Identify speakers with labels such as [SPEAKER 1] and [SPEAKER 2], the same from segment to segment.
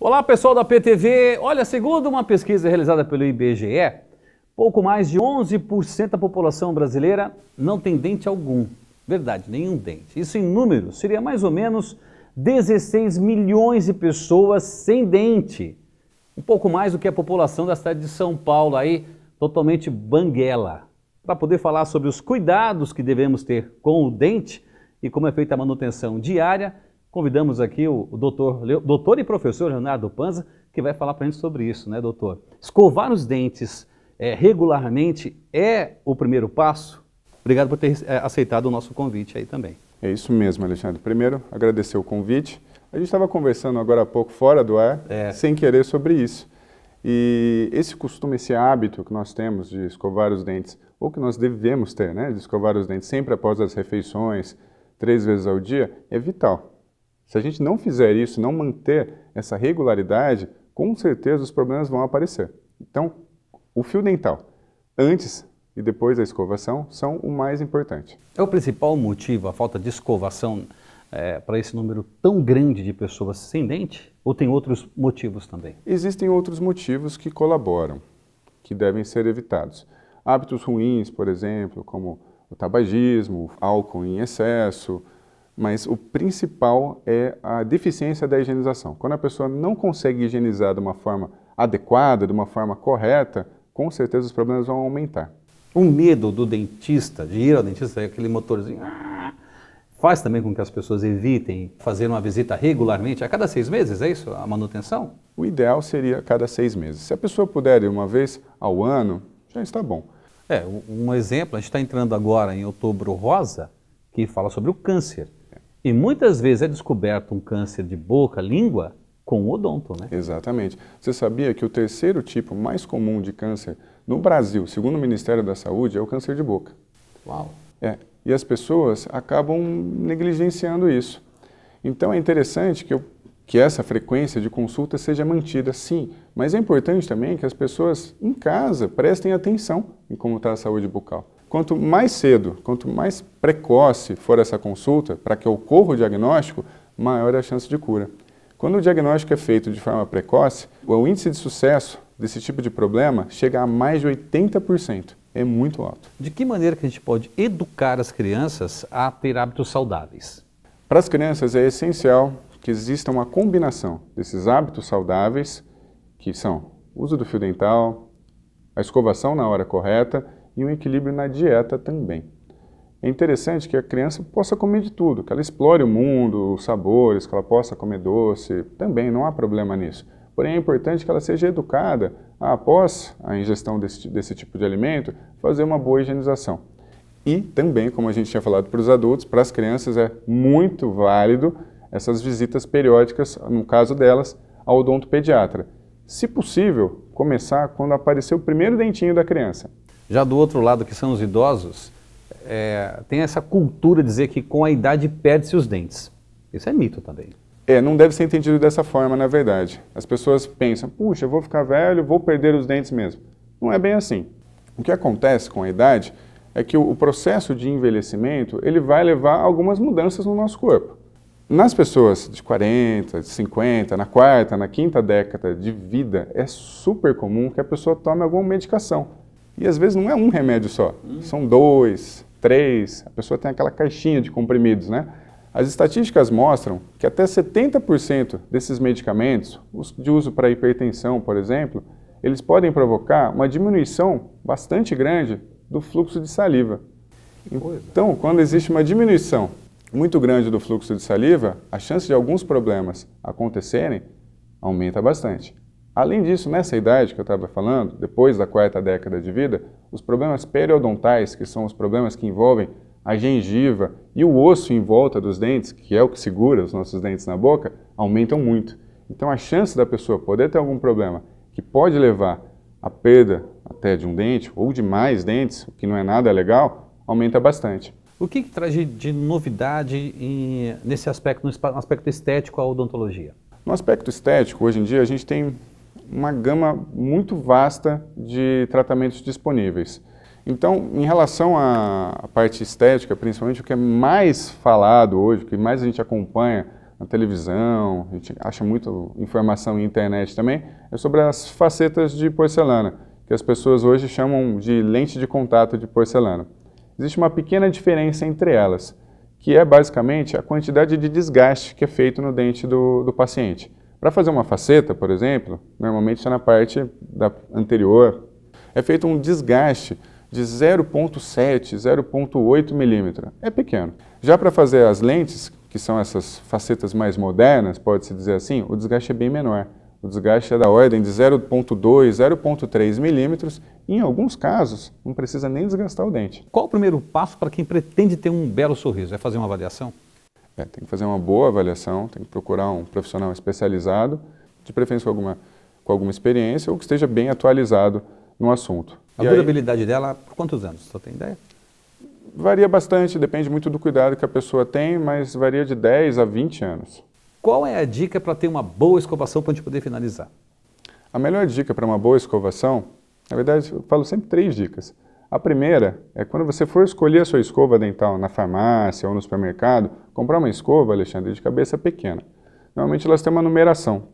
[SPEAKER 1] Olá pessoal da PTV. Olha, segundo uma pesquisa realizada pelo IBGE, pouco mais de 11% da população brasileira não tem dente algum. Verdade, nenhum dente. Isso em número seria mais ou menos 16 milhões de pessoas sem dente. Um pouco mais do que a população da cidade de São Paulo aí, totalmente banguela. Para poder falar sobre os cuidados que devemos ter com o dente e como é feita a manutenção diária, Convidamos aqui o, o doutor, doutor e professor Leonardo Panza, que vai falar para a gente sobre isso, né, doutor? Escovar os dentes é, regularmente é o primeiro passo? Obrigado por ter é, aceitado o nosso convite aí também.
[SPEAKER 2] É isso mesmo, Alexandre. Primeiro, agradecer o convite. A gente estava conversando agora há pouco fora do ar, é. sem querer, sobre isso. E esse costume, esse hábito que nós temos de escovar os dentes, ou que nós devemos ter, né, de escovar os dentes sempre após as refeições, três vezes ao dia, é vital. Se a gente não fizer isso, não manter essa regularidade, com certeza os problemas vão aparecer. Então, o fio dental,
[SPEAKER 1] antes e depois da escovação, são o mais importante. É o principal motivo, a falta de escovação é, para esse número tão grande de pessoas sem dente? Ou tem outros motivos também?
[SPEAKER 2] Existem outros motivos que colaboram, que devem ser evitados. Hábitos ruins, por exemplo, como o tabagismo, álcool em excesso, mas o principal é a deficiência da higienização. Quando a pessoa não consegue higienizar de uma forma adequada, de uma forma correta, com certeza os problemas vão
[SPEAKER 1] aumentar. O medo do dentista, de ir ao dentista, é aquele motorzinho, ah, faz também com que as pessoas evitem fazer uma visita regularmente, a cada seis meses, é isso? A manutenção? O ideal seria a cada seis meses. Se a pessoa puder ir uma vez ao ano, já está bom. É, um exemplo, a gente está entrando agora em outubro rosa, que fala sobre o câncer. E muitas vezes é descoberto um câncer de boca, língua, com o odonto,
[SPEAKER 2] né? Exatamente. Você sabia que o terceiro tipo mais comum de câncer no Brasil, segundo o Ministério da Saúde, é o câncer de boca. Uau! É, e as pessoas acabam negligenciando isso. Então é interessante que, eu, que essa frequência de consulta seja mantida, sim, mas é importante também que as pessoas em casa prestem atenção em como está a saúde bucal. Quanto mais cedo, quanto mais precoce for essa consulta, para que ocorra o diagnóstico, maior é a chance de cura. Quando o diagnóstico é feito de forma precoce, o índice de sucesso desse tipo de problema chega a mais de 80%.
[SPEAKER 1] É muito alto. De que maneira que a gente pode educar as crianças a ter hábitos saudáveis? Para as crianças é essencial que exista uma combinação desses hábitos
[SPEAKER 2] saudáveis, que são o uso do fio dental, a escovação na hora correta e um equilíbrio na dieta também. É interessante que a criança possa comer de tudo, que ela explore o mundo, os sabores, que ela possa comer doce, também não há problema nisso. Porém, é importante que ela seja educada a, após a ingestão desse, desse tipo de alimento, fazer uma boa higienização. E também, como a gente tinha falado para os adultos, para as crianças é muito válido essas visitas periódicas, no caso delas, ao odontopediatra. Se possível, começar quando aparecer o primeiro dentinho da criança.
[SPEAKER 1] Já do outro lado, que são os idosos, é, tem essa cultura de dizer que com a idade perde-se os dentes. Isso é mito também. É, não deve ser entendido dessa forma, na verdade.
[SPEAKER 2] As pessoas pensam, puxa, eu vou ficar velho, vou perder os dentes mesmo. Não é bem assim. O que acontece com a idade é que o processo de envelhecimento ele vai levar a algumas mudanças no nosso corpo. Nas pessoas de 40, de 50, na quarta, na quinta década de vida, é super comum que a pessoa tome alguma medicação. E às vezes não é um remédio só, hum. são dois, três, a pessoa tem aquela caixinha de comprimidos, né? As estatísticas mostram que até 70% desses medicamentos, os de uso para hipertensão, por exemplo, eles podem provocar uma diminuição bastante grande do fluxo de saliva. Então, quando existe uma diminuição muito grande do fluxo de saliva, a chance de alguns problemas acontecerem aumenta bastante. Além disso, nessa idade que eu estava falando, depois da quarta década de vida, os problemas periodontais, que são os problemas que envolvem a gengiva e o osso em volta dos dentes, que é o que segura os nossos dentes na boca, aumentam muito. Então a chance da pessoa poder ter algum problema que pode levar à perda até de um dente ou de mais dentes, o que não é nada legal, aumenta bastante.
[SPEAKER 1] O que, que traz de, novidade em, nesse aspecto, no aspecto estético, à odontologia?
[SPEAKER 2] No aspecto estético, hoje em dia, a gente tem uma gama muito vasta de tratamentos disponíveis. Então, em relação à parte estética, principalmente o que é mais falado hoje, o que mais a gente acompanha na televisão, a gente acha muita informação na internet também, é sobre as facetas de porcelana, que as pessoas hoje chamam de lente de contato de porcelana. Existe uma pequena diferença entre elas, que é basicamente a quantidade de desgaste que é feito no dente do, do paciente. Para fazer uma faceta, por exemplo, normalmente é na parte da anterior, é feito um desgaste de 0,7, 0,8 milímetro. É pequeno. Já para fazer as lentes, que são essas facetas mais modernas, pode-se dizer assim, o desgaste é bem menor. O desgaste é da ordem de 0,2, 0,3 milímetros. Em alguns casos,
[SPEAKER 1] não precisa nem desgastar o dente. Qual o primeiro passo para quem pretende ter um belo sorriso? É fazer uma avaliação?
[SPEAKER 2] É, tem que fazer uma boa avaliação, tem que procurar um profissional especializado, de preferência com alguma, com alguma experiência ou que esteja bem atualizado no assunto. A e durabilidade
[SPEAKER 1] aí, dela, por quantos anos? Só tem ideia?
[SPEAKER 2] Varia bastante, depende muito do cuidado que a pessoa
[SPEAKER 1] tem, mas varia de 10 a 20 anos. Qual é a dica para ter uma boa escovação para a gente poder finalizar?
[SPEAKER 2] A melhor dica para uma boa escovação, na verdade, eu falo sempre três dicas. A primeira é quando você for escolher a sua escova dental na farmácia ou no supermercado, comprar uma escova, Alexandre, de cabeça pequena. Normalmente elas têm uma numeração.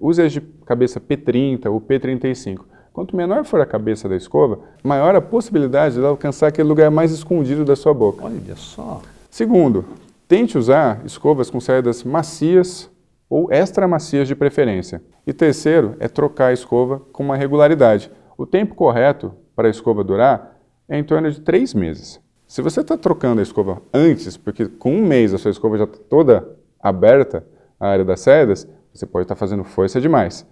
[SPEAKER 2] Use as de cabeça P30 ou P35. Quanto menor for a cabeça da escova, maior a possibilidade de ela alcançar aquele lugar mais escondido da sua boca. Olha só! Segundo, tente usar escovas com saídas macias ou extra macias de preferência. E terceiro é trocar a escova com uma regularidade. O tempo correto para a escova durar é em torno de três meses. Se você está trocando a escova antes, porque com um mês a sua escova já está toda aberta, a área das sedas, você pode estar tá fazendo força demais.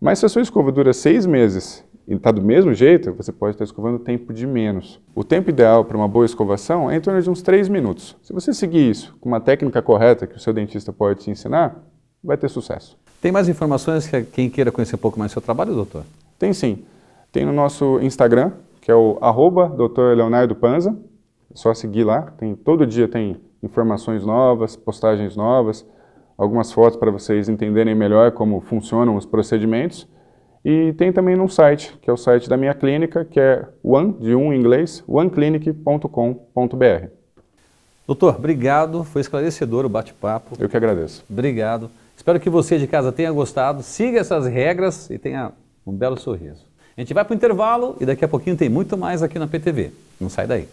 [SPEAKER 2] Mas se a sua escova dura seis meses e está do mesmo jeito, você pode estar tá escovando tempo de menos. O tempo ideal para uma boa escovação é em torno de uns três minutos. Se você seguir isso com uma técnica correta que o seu dentista pode te ensinar, vai ter sucesso. Tem mais informações que quem queira conhecer um pouco
[SPEAKER 1] mais do seu trabalho, doutor?
[SPEAKER 2] Tem sim. Tem no nosso Instagram, que é o arroba Dr. Leonardo Panza. É só seguir lá, tem, todo dia tem informações novas, postagens novas, algumas fotos para vocês entenderem melhor como funcionam os procedimentos. E tem também num site, que é o site da minha clínica, que é one,
[SPEAKER 1] de um em inglês, oneclinic.com.br. Doutor, obrigado, foi esclarecedor o bate-papo. Eu que agradeço. Obrigado. Espero que você de casa tenha gostado, siga essas regras e tenha um belo sorriso. A gente vai para o intervalo e daqui a pouquinho tem muito mais aqui na PTV. Não sai daí.